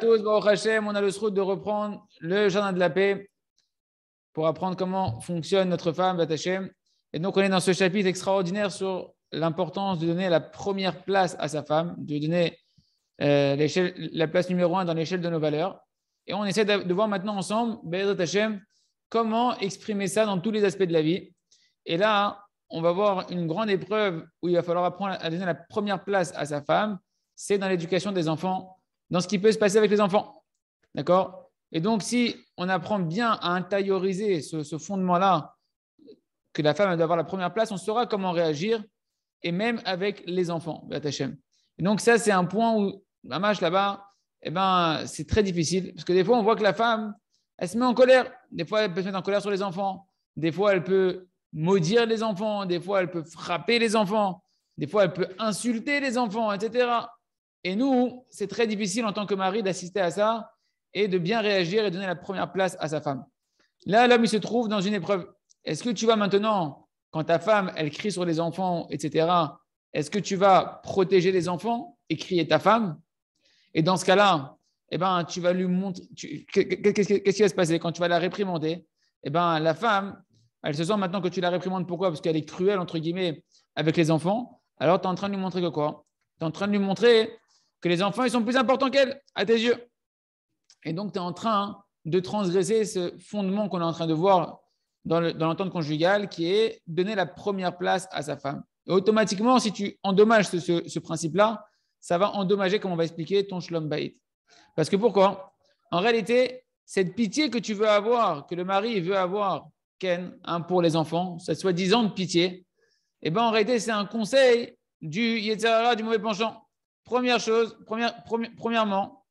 tous, Baruch Hashem, on a le souhait de reprendre le jardin de la paix pour apprendre comment fonctionne notre femme, Bat Et donc, on est dans ce chapitre extraordinaire sur l'importance de donner la première place à sa femme, de donner euh, la place numéro un dans l'échelle de nos valeurs. Et on essaie de voir maintenant ensemble, Bezrat Hashem, comment exprimer ça dans tous les aspects de la vie. Et là, on va voir une grande épreuve où il va falloir apprendre à donner la première place à sa femme, c'est dans l'éducation des enfants dans ce qui peut se passer avec les enfants. D'accord Et donc, si on apprend bien à intérioriser ce, fondement-là, que la femme doit avoir la première place, on saura comment réagir, et même avec les enfants, donc, ça, c'est un point où, la mâche là-bas, eh ben, c'est très difficile, parce que des fois, on voit que la femme, elle se met en colère. Des fois, elle peut se mettre en colère sur les enfants. Des fois, elle peut maudire les enfants. Des fois, elle peut frapper les enfants. Des fois, elle peut insulter les enfants, etc. Et nous, c'est très difficile en tant que mari d'assister à ça et de bien réagir et donner la première place à sa femme. Là, l'homme, il se trouve dans une épreuve. Est-ce que tu vas maintenant, quand ta femme, elle crie sur les enfants, etc., est-ce que tu vas protéger les enfants et crier ta femme Et dans ce cas-là, eh ben, tu vas lui montrer. Qu'est-ce qui va se passer quand tu vas la réprimander Eh ben, la femme, elle se sent maintenant que tu la réprimandes. Pourquoi Parce qu'elle est cruelle, entre guillemets, avec les enfants. Alors, tu es en train de lui montrer que quoi Tu es en train de lui montrer que les enfants, ils sont plus importants qu'elle, à tes yeux. Et donc, tu es en train de transgresser ce fondement qu'on est en train de voir dans l'entente conjugale, qui est donner la première place à sa femme. automatiquement, si tu endommages ce, principe-là, ça va endommager, comme on va expliquer, ton shlom bait. Parce que pourquoi En réalité, cette pitié que tu veux avoir, que le mari veut avoir, Ken, hein, pour les enfants, cette soi-disant de pitié, et eh ben, en réalité, c'est un conseil du du mauvais penchant. Première chose, premièrement,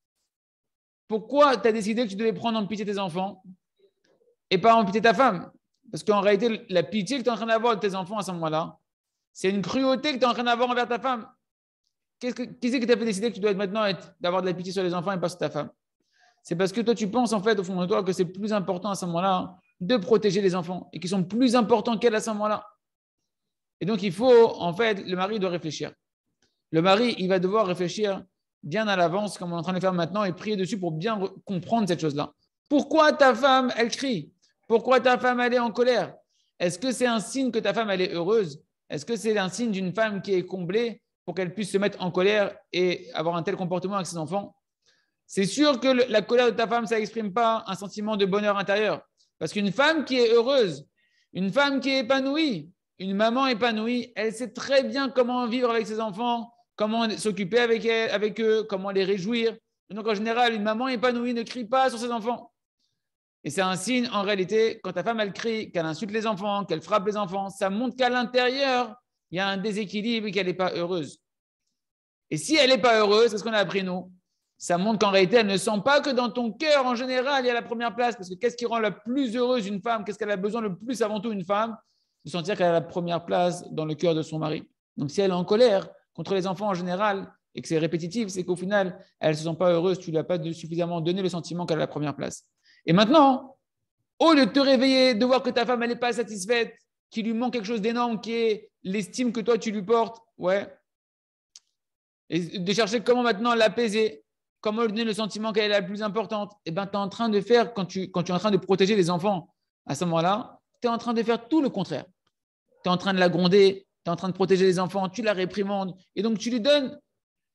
pourquoi tu as décidé que tu devais prendre en pitié tes enfants et pas en pitié ta femme Parce qu'en réalité, la pitié que tu es en train d'avoir de tes enfants à ce moment-là, c'est une cruauté que tu es en train d'avoir envers ta femme. Qu'est-ce que, qui c'est que t'a fait décider que tu dois être maintenant d'avoir de la pitié sur les enfants et pas sur ta femme C'est parce que toi, tu penses en fait au fond de toi que c'est plus important à ce moment-là de protéger les enfants et qu'ils sont plus importants qu'elle à ce moment-là. Et donc, il faut, en fait, le mari doit réfléchir le mari, il va devoir réfléchir bien à l'avance, comme on est en train de le faire maintenant, et prier dessus pour bien comprendre cette chose-là. Pourquoi ta femme, elle crie Pourquoi ta femme, elle est en colère Est-ce que c'est un signe que ta femme, elle est heureuse Est-ce que c'est un signe d'une femme qui est comblée pour qu'elle puisse se mettre en colère et avoir un tel comportement avec ses enfants C'est sûr que la colère de ta femme, ça n'exprime pas un sentiment de bonheur intérieur. Parce qu'une femme qui est heureuse, une femme qui est épanouie, une maman épanouie, elle sait très bien comment vivre avec ses enfants, comment s'occuper avec, eux, comment les réjouir. donc en général, une maman épanouie ne crie pas sur ses enfants. Et c'est un signe, en réalité, quand ta femme, elle crie, qu'elle insulte les enfants, qu'elle frappe les enfants, ça montre qu'à l'intérieur, il y a un déséquilibre et qu'elle n'est pas heureuse. Et si elle n'est pas heureuse, c'est ce qu'on a appris nous. Ça montre qu'en réalité, elle ne sent pas que dans ton cœur, en général, il y a la première place. Parce que qu'est-ce qui rend la plus heureuse une femme Qu'est-ce qu'elle a besoin le plus avant tout une femme De sentir qu'elle a la première place dans le cœur de son mari. Donc si elle est en colère, contre les enfants en général et que c'est répétitif, c'est qu'au final, elles ne se sentent pas heureuses, tu ne lui as pas suffisamment donné le sentiment qu'elle a la première place. Et maintenant, au lieu de te réveiller, de voir que ta femme, elle n'est pas satisfaite, qu'il lui manque quelque chose d'énorme, qui est l'estime que toi, tu lui portes, ouais, et de chercher comment maintenant l'apaiser, comment lui donner le sentiment qu'elle est la plus importante, et eh bien tu es en train de faire, quand tu, quand tu es en train de protéger les enfants, à ce moment-là, tu es en train de faire tout le contraire. Tu es en train de la gronder, tu es en train de protéger les enfants, tu la réprimandes, et donc tu lui donnes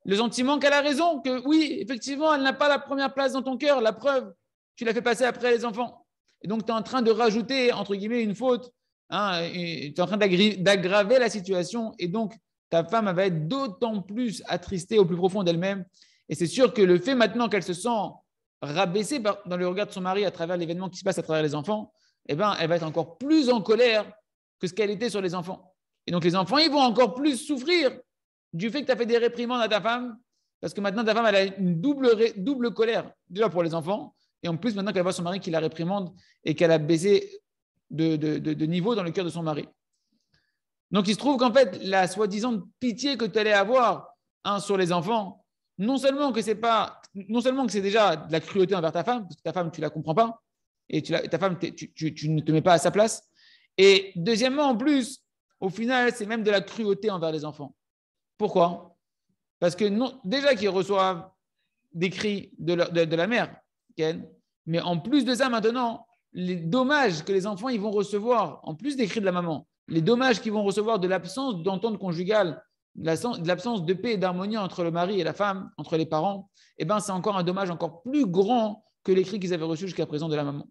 le sentiment qu'elle a raison, que oui, effectivement, elle n'a pas la première place dans ton cœur, la preuve, tu l'as fait passer après les enfants. Et donc tu es en train de rajouter, entre guillemets, une faute, hein, tu es en train d'aggraver la situation, et donc ta femme va être d'autant plus attristée au plus profond d'elle-même. Et c'est sûr que le fait maintenant qu'elle se sent rabaissée dans le regard de son mari à travers l'événement qui se passe à travers les enfants, eh ben, elle va être encore plus en colère que ce qu'elle était sur les enfants. Et donc les enfants, ils vont encore plus souffrir du fait que tu as fait des réprimandes à ta femme, parce que maintenant ta femme, elle a une double, double colère, déjà pour les enfants, et en plus maintenant qu'elle voit son mari qui la réprimande et qu'elle a baisé de, niveau dans le cœur de son mari. Donc il se trouve qu'en fait, la soi-disant pitié que tu allais avoir hein, sur les enfants, non seulement que c'est pas, non seulement que c'est déjà de la cruauté envers ta femme, parce que ta femme, tu la comprends pas, et tu ta femme, tu, ne te mets pas à sa place. Et deuxièmement, en plus, au final, c'est même de la cruauté envers les enfants. Pourquoi Parce que déjà qu'ils reçoivent des cris de, la mère, Ken, mais en plus de ça, maintenant, les dommages que les enfants ils vont recevoir, en plus des cris de la maman, les dommages qu'ils vont recevoir de l'absence d'entente conjugale, de l'absence de paix et d'harmonie entre le mari et la femme, entre les parents, eh ben, c'est encore un dommage encore plus grand que les cris qu'ils avaient reçus jusqu'à présent de la maman.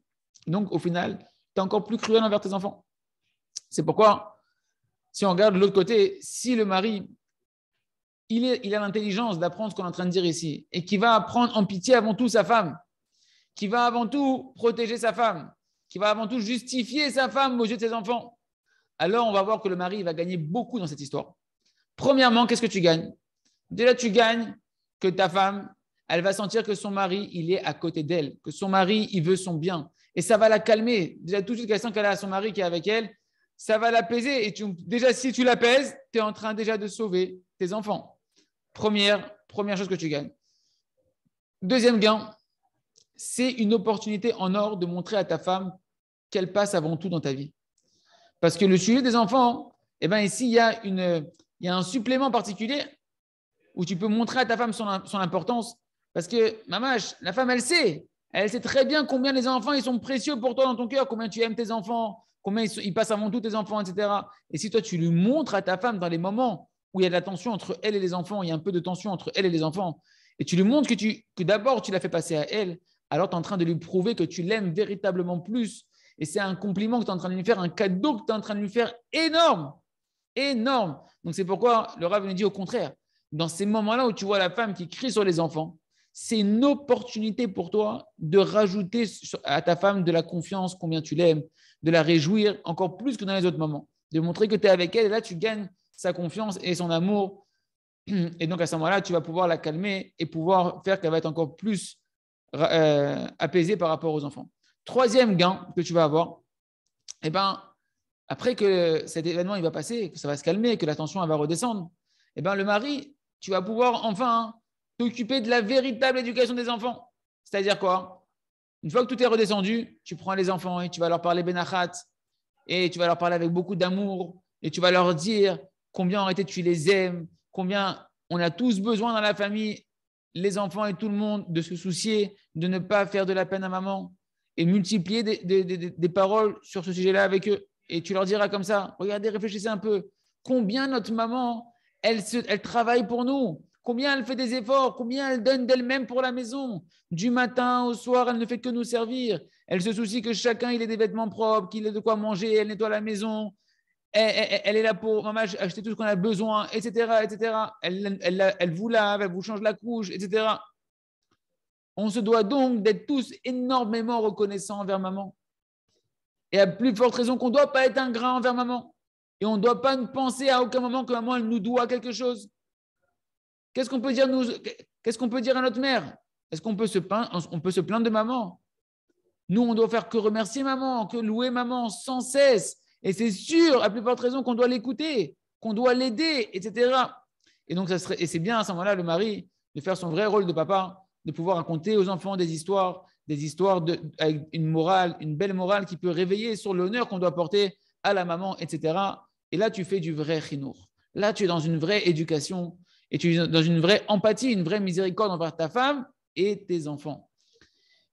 Donc, au final, tu es encore plus cruel envers tes enfants. C'est pourquoi si on regarde de l'autre côté, si le mari, il, a l'intelligence d'apprendre ce qu'on est en train de dire ici, et qui va apprendre en pitié avant tout sa femme, qui va avant tout protéger sa femme, qui va avant tout justifier sa femme aux yeux de ses enfants, alors on va voir que le mari va gagner beaucoup dans cette histoire. Premièrement, qu'est-ce que tu gagnes Déjà, tu gagnes que ta femme, elle va sentir que son mari, il est à côté d'elle, que son mari, il veut son bien. Et ça va la calmer. Déjà, tout de suite, qu'elle sent qu'elle a son mari qui est avec elle, ça va l'apaiser. Et déjà, si tu l'apaises, tu es en train déjà de sauver tes enfants. Première, première chose que tu gagnes. Deuxième gain, c'est une opportunité en or de montrer à ta femme qu'elle passe avant tout dans ta vie. Parce que le sujet des enfants, et eh ben ici, il y, a une, il y a un supplément particulier où tu peux montrer à ta femme son, son importance. Parce que, maman, la femme, elle sait. Elle sait très bien combien les enfants, ils sont précieux pour toi dans ton cœur, combien tu aimes tes enfants, combien ils, avant tous tes enfants, etc. Et si toi, tu lui montres à ta femme dans les moments où il y a de la tension entre elle et les enfants, il y a un peu de tension entre elle et les enfants, et tu lui montres que, tu, que d'abord tu l'as fait passer à elle, alors tu es en train de lui prouver que tu l'aimes véritablement plus. Et c'est un compliment que tu es en train de lui faire, un cadeau que tu es en train de lui faire énorme. Énorme. Donc c'est pourquoi le Rav nous dit au contraire, dans ces moments-là où tu vois la femme qui crie sur les enfants, c'est une opportunité pour toi de rajouter à ta femme de la confiance, combien tu l'aimes, de la réjouir encore plus que dans les autres moments, de montrer que tu es avec elle et là tu gagnes sa confiance et son amour. Et donc à ce moment-là, tu vas pouvoir la calmer et pouvoir faire qu'elle va être encore plus euh, apaisée par rapport aux enfants. Troisième gain que tu vas avoir, eh ben, après que cet événement il va passer, que ça va se calmer, que la tension elle va redescendre, eh ben, le mari, tu vas pouvoir enfin t'occuper de la véritable éducation des enfants. C'est-à-dire quoi Une fois que tout est redescendu, tu prends les enfants et tu vas leur parler Benachat, et tu vas leur parler avec beaucoup d'amour, et tu vas leur dire combien en réalité tu les aimes, combien on a tous besoin dans la famille, les enfants et tout le monde, de se soucier, de ne pas faire de la peine à maman, et multiplier des, paroles sur ce sujet-là avec eux. Et tu leur diras comme ça, regardez, réfléchissez un peu, combien notre maman, elle, se, elle travaille pour nous, Combien elle fait des efforts Combien elle donne d'elle-même pour la maison Du matin au soir, elle ne fait que nous servir. Elle se soucie que chacun ait des vêtements propres, qu'il ait de quoi manger, elle nettoie la maison. Elle, est là pour maman, acheter tout ce qu'on a besoin, etc. etc. Elle, elle vous lave, elle vous change la couche, etc. On se doit donc d'être tous énormément reconnaissants envers maman. Et à plus forte raison qu'on ne doit pas être ingrat envers maman. Et on ne doit pas penser à aucun moment que maman, elle nous doit quelque chose. Qu'est-ce qu'on peut dire Qu'est-ce qu'on peut dire à notre mère Est-ce qu'on peut se plaindre, on peut se plaindre de maman Nous, on doit faire que remercier maman, que louer maman sans cesse. Et c'est sûr, à plupart de raisons, qu'on doit l'écouter, qu'on doit l'aider, etc. Et donc, ça serait, et c'est bien à ce moment-là, le mari, de faire son vrai rôle de papa, de pouvoir raconter aux enfants des histoires, des histoires avec une morale, une belle morale qui peut réveiller sur l'honneur qu'on doit porter à la maman, etc. Et là, tu fais du vrai chinour. Là, tu es dans une vraie éducation et tu es dans une vraie empathie, une vraie miséricorde envers ta femme et tes enfants.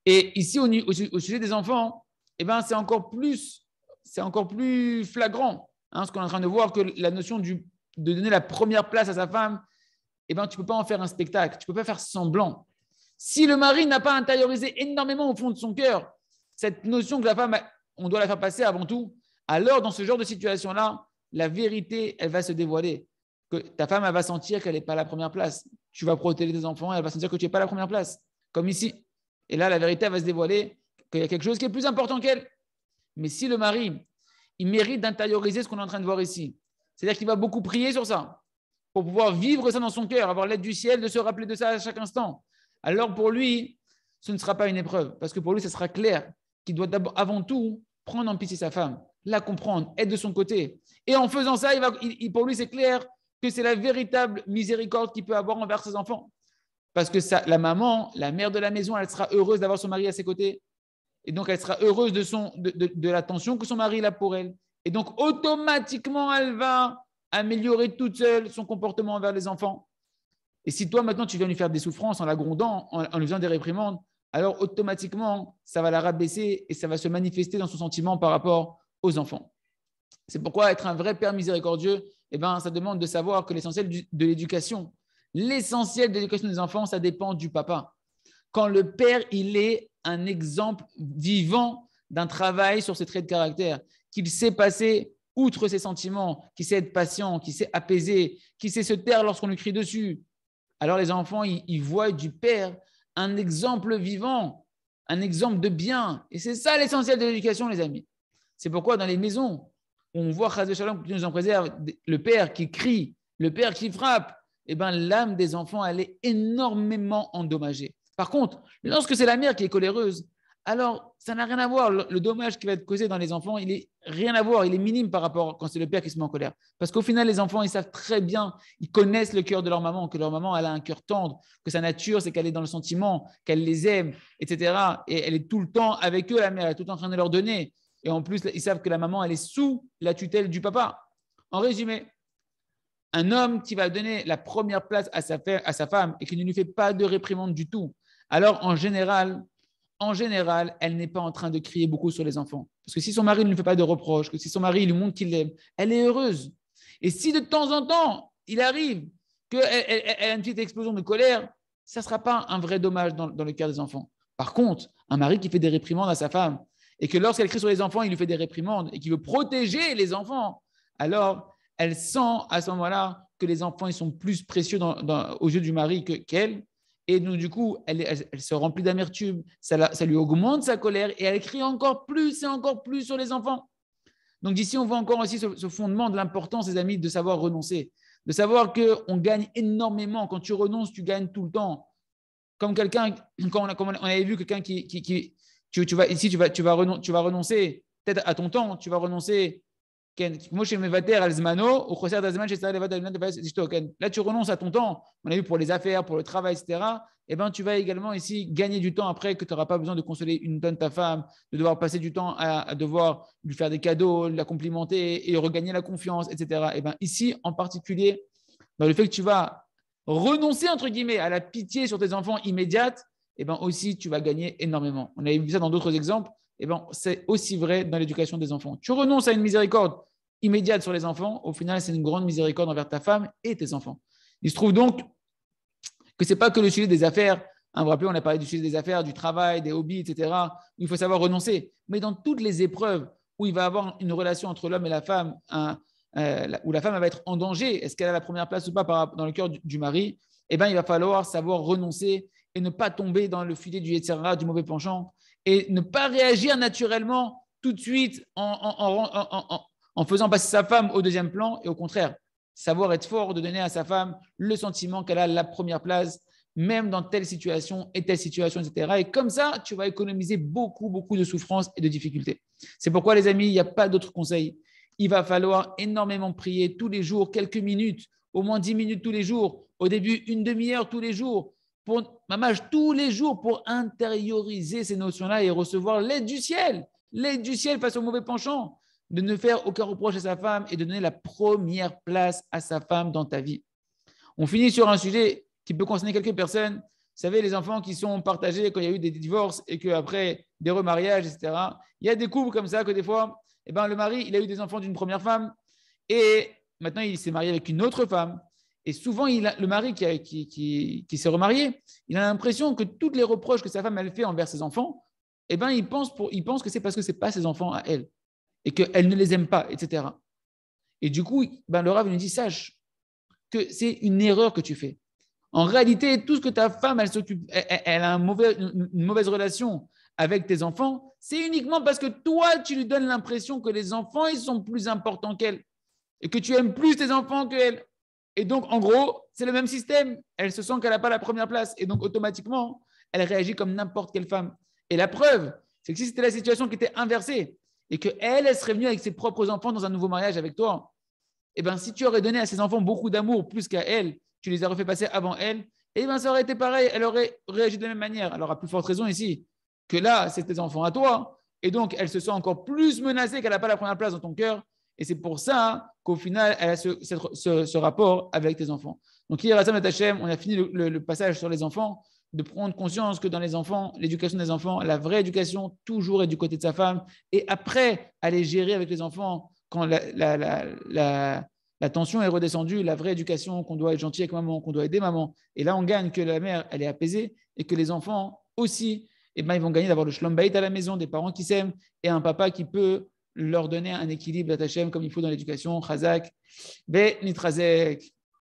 Et ici, au, sujet des enfants, eh ben, c'est encore plus, c'est encore plus flagrant, hein, ce qu'on est en train de voir, que la notion du, de donner la première place à sa femme, eh ben, tu ne peux pas en faire un spectacle, tu ne peux pas faire semblant. Si le mari n'a pas intériorisé énormément au fond de son cœur cette notion que la femme, on doit la faire passer avant tout, alors dans ce genre de situation-là, la vérité, elle va se dévoiler ta femme, elle va sentir qu'elle n'est pas la première place. Tu vas protéger tes enfants, elle va sentir que tu n'es pas la première place, comme ici. Et là, la vérité, elle va se dévoiler qu'il y a quelque chose qui est plus important qu'elle. Mais si le mari, il mérite d'intérioriser ce qu'on est en train de voir ici, c'est-à-dire qu'il va beaucoup prier sur ça, pour pouvoir vivre ça dans son cœur, avoir l'aide du ciel, de se rappeler de ça à chaque instant. Alors pour lui, ce ne sera pas une épreuve, parce que pour lui, ce sera clair qu'il doit d'abord, avant tout prendre en pitié sa femme, la comprendre, être de son côté. Et en faisant ça, il va, pour lui, c'est clair que c'est la véritable miséricorde qu'il peut avoir envers ses enfants. Parce que la maman, la mère de la maison, elle sera heureuse d'avoir son mari à ses côtés. Et donc, elle sera heureuse de, l'attention que son mari a pour elle. Et donc, automatiquement, elle va améliorer toute seule son comportement envers les enfants. Et si toi, maintenant, tu viens lui faire des souffrances en la grondant, en lui faisant des réprimandes, alors automatiquement, ça va la rabaisser et ça va se manifester dans son sentiment par rapport aux enfants. C'est pourquoi être un vrai père miséricordieux, eh ben, ça demande de savoir que l'essentiel de l'éducation, l'essentiel de l'éducation des enfants, ça dépend du papa. Quand le père, il est un exemple vivant d'un travail sur ses traits de caractère, qu'il sait passer outre ses sentiments, qu'il sait être patient, qu'il sait apaiser, qu'il sait se taire lorsqu'on lui crie dessus. Alors les enfants, ils voient du père un exemple vivant, un exemple de bien. Et c'est ça l'essentiel de l'éducation, les amis. C'est pourquoi dans les maisons, on voit Chazé qui nous en préserve, le père qui crie, le père qui frappe, eh ben, l'âme des enfants, elle est énormément endommagée. Par contre, lorsque c'est la mère qui est coléreuse, alors ça n'a rien à voir. Le, dommage qui va être causé dans les enfants, il n'est rien à voir, il est minime par rapport quand c'est le père qui se met en colère. Parce qu'au final, les enfants, ils savent très bien, ils connaissent le cœur de leur maman, que leur maman, elle a un cœur tendre, que sa nature, c'est qu'elle est dans le sentiment, qu'elle les aime, etc. Et elle est tout le temps avec eux, la mère, elle est tout le temps en train de leur donner. Et en plus, ils savent que la maman, elle est sous la tutelle du papa. En résumé, un homme qui va donner la première place à sa, femme et qui ne lui fait pas de réprimande du tout, alors en général, en général, elle n'est pas en train de crier beaucoup sur les enfants. Parce que si son mari ne lui fait pas de reproches, que si son mari lui montre qu'il l'aime, elle est heureuse. Et si de temps en temps, il arrive qu'elle elle, a une petite explosion de colère, ça ne sera pas un vrai dommage dans, dans le cas des enfants. Par contre, un mari qui fait des réprimandes à sa femme, et que lorsqu'elle crie sur les enfants, il lui fait des réprimandes et qu'il veut protéger les enfants, alors elle sent à ce moment-là que les enfants ils sont plus précieux aux yeux du mari qu'elle. et donc, du coup, elle, elle, se remplit d'amertume, ça, ça, lui augmente sa colère et elle crie encore plus et encore plus sur les enfants. Donc, d'ici, on voit encore aussi ce, fondement de l'importance, les amis, de savoir renoncer, de savoir qu'on gagne énormément. Quand tu renonces, tu gagnes tout le temps. Comme quelqu'un, quand on, on avait vu quelqu'un qui, qui, tu, vas, ici, tu vas, tu vas, tu vas renoncer peut-être à ton temps, tu vas renoncer. Là, tu renonces à ton temps. On a vu pour les affaires, pour le travail, etc. Et eh ben, tu vas également ici gagner du temps après que tu n'auras pas besoin de consoler une tonne ta femme, de devoir passer du temps à, devoir lui faire des cadeaux, la complimenter et regagner la confiance, etc. Et eh ben, ici, en particulier, dans le fait que tu vas renoncer, entre guillemets, à la pitié sur tes enfants immédiates. Eh ben, aussi tu vas gagner énormément. On a vu ça dans d'autres exemples. Eh ben, c'est aussi vrai dans l'éducation des enfants. Tu renonces à une miséricorde immédiate sur les enfants, au final, c'est une grande miséricorde envers ta femme et tes enfants. Il se trouve donc que ce n'est pas que le sujet des affaires. Hein, vous on a parlé du sujet des affaires, du travail, des hobbies, etc. Il faut savoir renoncer. Mais dans toutes les épreuves où il va y avoir une relation entre l'homme et la femme, hein, euh, où la femme va être en danger, est-ce qu'elle a la première place ou pas dans le cœur du, mari, eh ben il va falloir savoir renoncer et ne pas tomber dans le filet du etc., du mauvais penchant, et ne pas réagir naturellement tout de suite en, en, faisant passer sa femme au deuxième plan, et au contraire, savoir être fort, de donner à sa femme le sentiment qu'elle a la première place, même dans telle situation et telle situation, etc. Et comme ça, tu vas économiser beaucoup, beaucoup de souffrances et de difficultés. C'est pourquoi, les amis, il n'y a pas d'autre conseil. Il va falloir énormément prier tous les jours, quelques minutes, au moins 10 minutes tous les jours, au début une demi-heure tous les jours, pour tous les jours pour intérioriser ces notions-là et recevoir l'aide du ciel, l'aide du ciel face au mauvais penchant, de ne faire aucun reproche à sa femme et de donner la première place à sa femme dans ta vie. On finit sur un sujet qui peut concerner quelques personnes. Vous savez, les enfants qui sont partagés quand il y a eu des divorces et qu'après des remariages, etc. Il y a des couples comme ça que des fois, eh ben, le mari, il a eu des enfants d'une première femme et maintenant il s'est marié avec une autre femme. Et souvent, le mari qui, s'est remarié, il a l'impression que toutes les reproches que sa femme elle fait envers ses enfants, eh ben, il, pense pour, pense que c'est parce que ce n'est pas ses enfants à elle et qu'elle ne les aime pas, etc. Et du coup, ben, le nous dit sache que c'est une erreur que tu fais. En réalité, tout ce que ta femme, elle elle, a une mauvaise relation avec tes enfants, c'est uniquement parce que toi, tu lui donnes l'impression que les enfants, ils sont plus importants qu'elle et que tu aimes plus tes enfants qu'elle. Et donc, en gros, c'est le même système. Elle se sent qu'elle n'a pas la première place. Et donc, automatiquement, elle réagit comme n'importe quelle femme. Et la preuve, c'est que si c'était la situation qui était inversée et qu'elle, elle serait venue avec ses propres enfants dans un nouveau mariage avec toi, et eh bien, si tu aurais donné à ses enfants beaucoup d'amour plus qu'à elle, tu les aurais fait passer avant elle, eh bien, ça aurait été pareil. Elle aurait réagi de la même manière. Alors, aura plus forte raison ici que là, c'est tes enfants à toi. Et donc, elle se sent encore plus menacée qu'elle n'a pas la première place dans ton cœur. Et c'est pour ça qu'au final, elle a ce, rapport avec tes enfants. Donc, hier, on a fini le, passage sur les enfants, de prendre conscience que dans les enfants, l'éducation des enfants, la vraie éducation, toujours est du côté de sa femme. Et après, aller gérer avec les enfants quand la, tension est redescendue, la vraie éducation, qu'on doit être gentil avec maman, qu'on doit aider maman. Et là, on gagne que la mère, elle est apaisée et que les enfants aussi, eh ben, ils vont gagner d'avoir le shlom à la maison, des parents qui s'aiment et un papa qui peut leur donner un équilibre d'attachement comme il faut dans l'éducation, Chazak, Be Nitrazek.